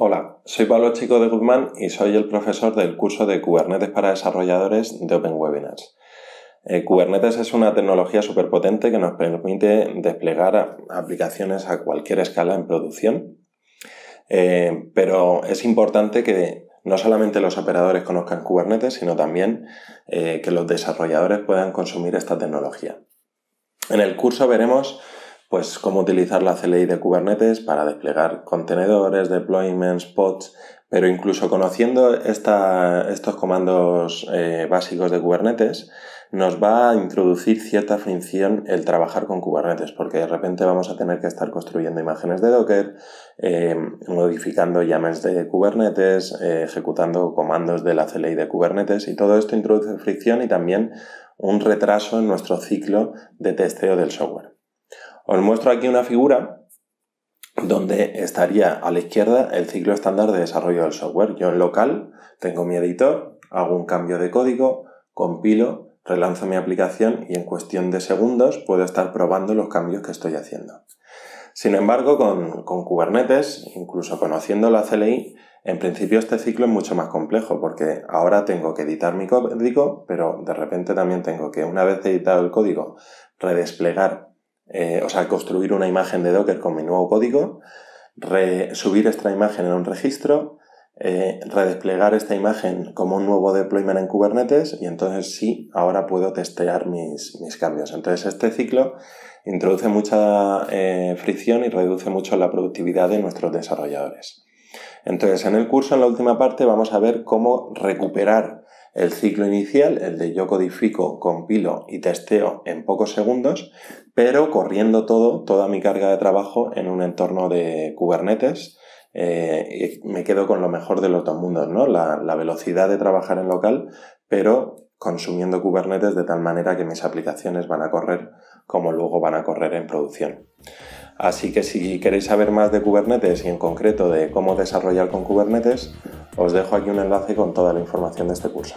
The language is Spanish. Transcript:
Hola, soy Pablo Chico de Guzmán y soy el profesor del curso de Kubernetes para desarrolladores de Open Webinars. Eh, Kubernetes es una tecnología superpotente que nos permite desplegar aplicaciones a cualquier escala en producción, eh, pero es importante que no solamente los operadores conozcan Kubernetes, sino también eh, que los desarrolladores puedan consumir esta tecnología. En el curso veremos pues cómo utilizar la CLI de Kubernetes para desplegar contenedores, deployments, pods, pero incluso conociendo esta, estos comandos eh, básicos de Kubernetes, nos va a introducir cierta fricción el trabajar con Kubernetes, porque de repente vamos a tener que estar construyendo imágenes de Docker, eh, modificando llamas de Kubernetes, eh, ejecutando comandos de la CLI de Kubernetes, y todo esto introduce fricción y también un retraso en nuestro ciclo de testeo del software. Os muestro aquí una figura donde estaría a la izquierda el ciclo estándar de desarrollo del software. Yo en local tengo mi editor, hago un cambio de código, compilo, relanzo mi aplicación y en cuestión de segundos puedo estar probando los cambios que estoy haciendo. Sin embargo, con, con Kubernetes, incluso conociendo la CLI, en principio este ciclo es mucho más complejo porque ahora tengo que editar mi código, pero de repente también tengo que, una vez editado el código, redesplegar eh, o sea, construir una imagen de Docker con mi nuevo código, subir esta imagen en un registro, eh, redesplegar esta imagen como un nuevo deployment en Kubernetes y entonces sí, ahora puedo testear mis, cambios. Entonces este ciclo introduce mucha eh, fricción y reduce mucho la productividad de nuestros desarrolladores. Entonces en el curso, en la última parte, vamos a ver cómo recuperar el ciclo inicial, el de yo codifico, compilo y testeo en pocos segundos, pero corriendo todo, toda mi carga de trabajo en un entorno de Kubernetes. Eh, me quedo con lo mejor de los dos mundos, ¿no? La, la velocidad de trabajar en local, pero consumiendo Kubernetes de tal manera que mis aplicaciones van a correr como luego van a correr en producción. Así que si queréis saber más de Kubernetes y en concreto de cómo desarrollar con Kubernetes, os dejo aquí un enlace con toda la información de este curso.